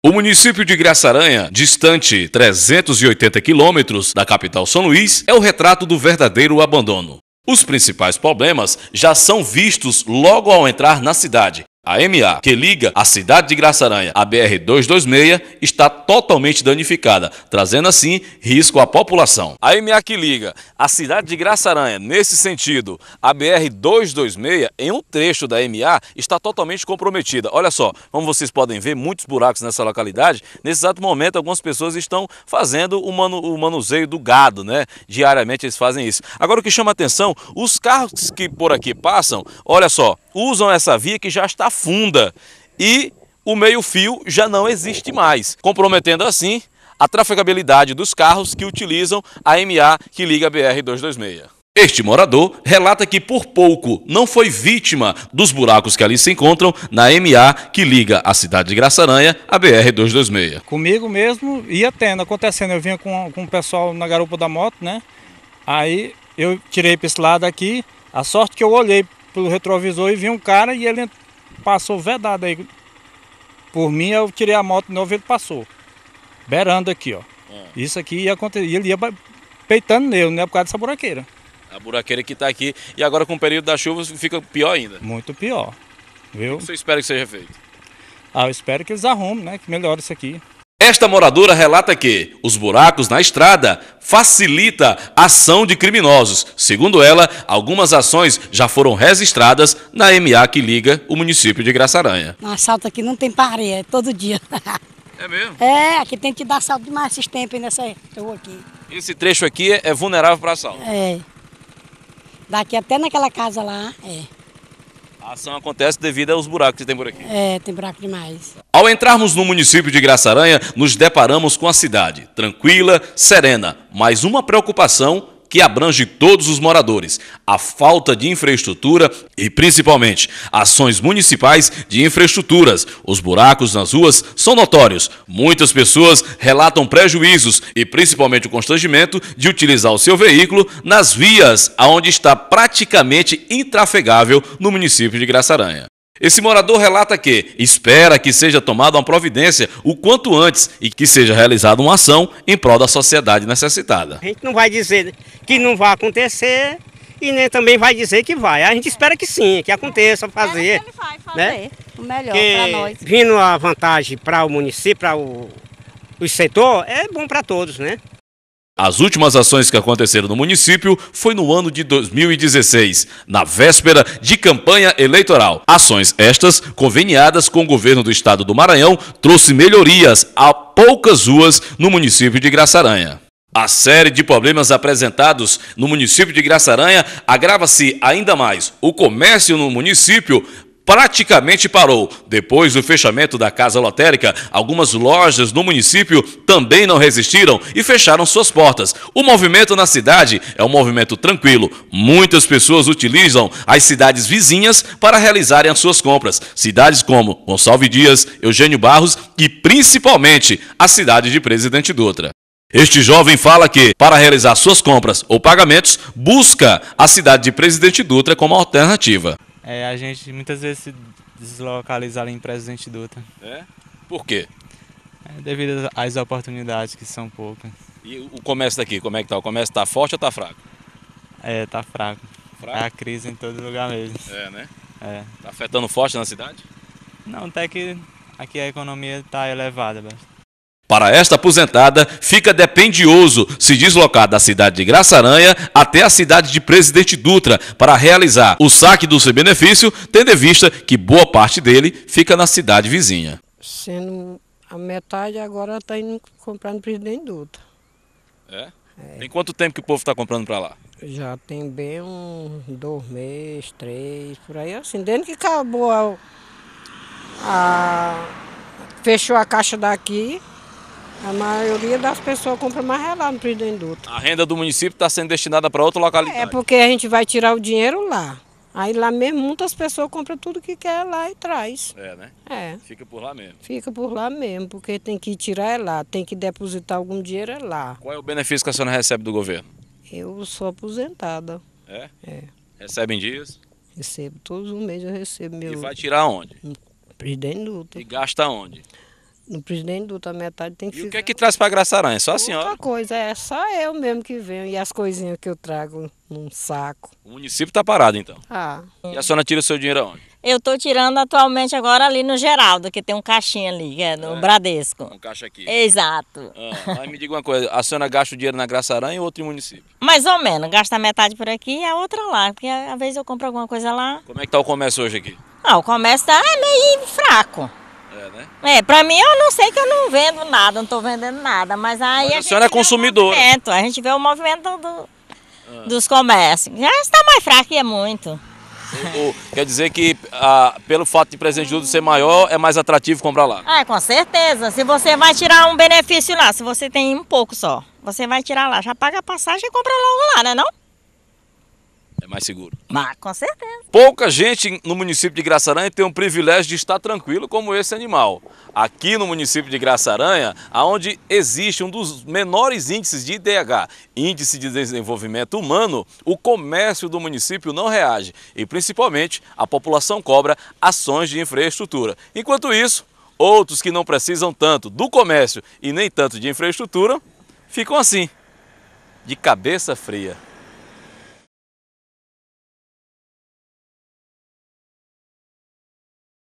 O município de Graçaranha, distante 380 quilômetros da capital São Luís, é o retrato do verdadeiro abandono. Os principais problemas já são vistos logo ao entrar na cidade a MA, que liga a cidade de Graçaranha à BR-226, está totalmente danificada, trazendo assim risco à população. A MA que liga a cidade de Graçaranha, nesse sentido, a BR-226, em um trecho da MA, está totalmente comprometida. Olha só, como vocês podem ver, muitos buracos nessa localidade. Nesse exato momento, algumas pessoas estão fazendo o, manu o manuseio do gado, né? Diariamente eles fazem isso. Agora, o que chama atenção, os carros que por aqui passam, olha só, usam essa via que já está funda e o meio-fio já não existe mais, comprometendo assim a trafegabilidade dos carros que utilizam a MA que liga a BR-226. Este morador relata que por pouco não foi vítima dos buracos que ali se encontram na MA que liga a cidade de Graçaranha à BR-226. Comigo mesmo ia tendo, acontecendo. Eu vinha com, com o pessoal na garupa da moto, né? Aí eu tirei para esse lado aqui. A sorte que eu olhei pelo retrovisor e vi um cara e ele passou vedado aí. Por mim, eu tirei a moto de novo e ele passou. Berando aqui, ó. É. Isso aqui ia acontecer. ele ia peitando nele, né? Por causa dessa buraqueira. A buraqueira que está aqui. E agora com o período da chuva fica pior ainda. Muito pior. Viu? O que você espera que seja feito? Ah, eu espero que eles arrumem, né? Que melhore isso aqui. Esta moradora relata que os buracos na estrada facilita a ação de criminosos. Segundo ela, algumas ações já foram registradas na MA que liga o município de Graçaranha. Um assalto aqui não tem pareia, é todo dia. É mesmo? É, aqui tem que dar assalto demais esses tempos nessa rua aqui. Esse trecho aqui é, é vulnerável para assalto? É. Daqui até naquela casa lá, é. A ação acontece devido aos buracos que tem por aqui? É, tem buraco demais. Ao entrarmos no município de Graçaranha, nos deparamos com a cidade, tranquila, serena, mas uma preocupação que abrange todos os moradores, a falta de infraestrutura e principalmente ações municipais de infraestruturas. Os buracos nas ruas são notórios. Muitas pessoas relatam prejuízos e principalmente o constrangimento de utilizar o seu veículo nas vias aonde está praticamente intrafegável no município de Graça Aranha. Esse morador relata que espera que seja tomada uma providência o quanto antes e que seja realizada uma ação em prol da sociedade necessitada. A gente não vai dizer que não vai acontecer e nem também vai dizer que vai. A gente espera que sim, que aconteça, fazer. É, vai né? fazer né? o melhor para nós. Vindo a vantagem para o município, para o, o setor, é bom para todos, né? As últimas ações que aconteceram no município foi no ano de 2016, na véspera de campanha eleitoral. Ações estas, conveniadas com o governo do estado do Maranhão, trouxe melhorias a poucas ruas no município de Graçaranha. A série de problemas apresentados no município de Graça Aranha agrava-se ainda mais. O comércio no município praticamente parou. Depois do fechamento da casa lotérica, algumas lojas no município também não resistiram e fecharam suas portas. O movimento na cidade é um movimento tranquilo. Muitas pessoas utilizam as cidades vizinhas para realizarem as suas compras. Cidades como Gonçalves Dias, Eugênio Barros e principalmente a cidade de Presidente Dutra. Este jovem fala que, para realizar suas compras ou pagamentos, busca a cidade de Presidente Dutra como alternativa. É, a gente muitas vezes se deslocaliza ali em Presidente Dutra. É? Por quê? É devido às oportunidades que são poucas. E o comércio daqui, como é que tá? O comércio tá forte ou tá fraco? É, tá fraco. fraco? É a crise em todo lugar mesmo. É, né? É. Tá afetando forte na cidade? Não, até que aqui a economia tá elevada bastante. Para esta aposentada, fica dependioso se deslocar da cidade de Graça Aranha até a cidade de Presidente Dutra para realizar o saque do seu benefício, tendo em vista que boa parte dele fica na cidade vizinha. Sendo a metade, agora está indo comprando Presidente Dutra. É? é? Tem quanto tempo que o povo está comprando para lá? Já tem bem uns um, dois meses, três, por aí assim. Desde que acabou a, a fechou a caixa daqui, a maioria das pessoas compra mais é lá no Induto A renda do município está sendo destinada para outra localidade? É porque a gente vai tirar o dinheiro lá. Aí lá mesmo muitas pessoas compram tudo que quer lá e traz. É, né? É. Fica por lá mesmo. Fica por lá mesmo, porque tem que tirar é lá, tem que depositar algum dinheiro é lá. Qual é o benefício que a senhora recebe do governo? Eu sou aposentada. É? É. Recebe em dias? Recebo, todos os meses eu recebo meu. E vai tirar onde? Presidente Induto E gasta onde? no presidente a metade tem que E o que é que traz para Aranha Só a senhora? Outra coisa, é só eu mesmo que venho e as coisinhas que eu trago num saco. O município está parado então? Ah. E a senhora tira o seu dinheiro aonde? Eu estou tirando atualmente agora ali no Geraldo, que tem um caixinha ali, que é no é, Bradesco. Um caixa aqui. Exato. Ah, mas me diga uma coisa, a senhora gasta o dinheiro na Aranha ou outro município? Mais ou menos, gasta metade por aqui e a outra lá, porque às vezes eu compro alguma coisa lá. Como é que tá o comércio hoje aqui? Ah, o comércio tá é meio fraco. Né? É, pra mim eu não sei que eu não vendo nada, não tô vendendo nada, mas aí. Mas a, a senhora é consumidora. A gente vê o movimento do, ah. dos comércios. Já está mais fraco e é muito. O, o, quer dizer que ah, pelo fato de Presidente Lula ser maior, é mais atrativo comprar lá? Ah, com certeza. Se você vai tirar um benefício lá, se você tem um pouco só, você vai tirar lá, já paga a passagem e compra logo lá, né não? É mais seguro. Mas, com certeza. Pouca gente no município de Graça Aranha tem o privilégio de estar tranquilo como esse animal. Aqui no município de Graça Aranha, onde existe um dos menores índices de IDH, Índice de Desenvolvimento Humano, o comércio do município não reage e, principalmente, a população cobra ações de infraestrutura. Enquanto isso, outros que não precisam tanto do comércio e nem tanto de infraestrutura ficam assim, de cabeça fria.